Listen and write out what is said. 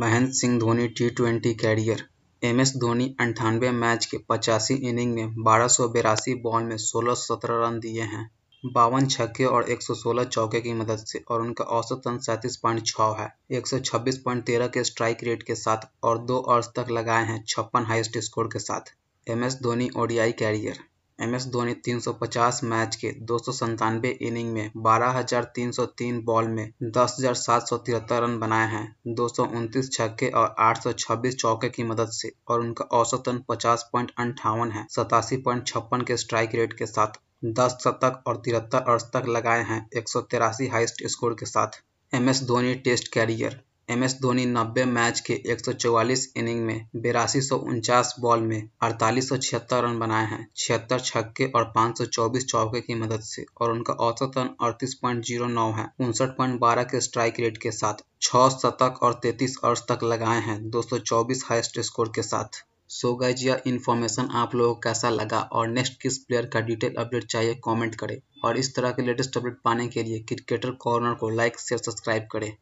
Mahendra Singh Dhoni T twenty career M S Dhoni अंठानवे match के पचासी इनिंग में बारह सौ बिरासी बॉल में सोलह सत्रह रन दिए हैं बावन छक्के और एक सौ सोलह चौके की मदद से और उनका औसत सैंतीस पॉइंट छः है एक सौ छब्बीस पॉइंट तेरह के स्ट्राइक रेट के साथ और दो अर्स तक लगाए हैं छप्पन हाइस्ट स्कोर के साथ M S Dhoni ODI career MS Dhoni 350 match के दो इनिंग में 12,303 बॉल में दस रन बनाए हैं दो छक्के और 826 चौके की मदद से और उनका औसतन पचास पॉइंट अंठावन है सतासी पॉइंट छप्पन के स्ट्राइक रेट के साथ दस शतक और अर्थ तक लगाए हैं एक हाइस्ट स्कोर के साथ M S Dhoni test career M S Dhoni नब्बे मैच के 144 इनिंग में बेरासी बॉल में अड़तालीस रन बनाए हैं छिहत्तर छक्के और 524 चौके की मदद से और उनका औसतन अड़तीस है उनसठ के स्ट्राइक रेट के साथ छह शतक और 33 अर्स तक लगाए हैं 224 हाईएस्ट स्कोर के साथ सो गाइज यह इन्फॉर्मेशन आप लोगों को कैसा लगा और नेक्स्ट किस प्लेयर का डिटेल अपडेट चाहिए कमेंट करें और इस तरह के लेटेस्ट अपडेट पाने के लिए क्रिकेटर कॉर्नर को लाइक शेयर सब्सक्राइब करें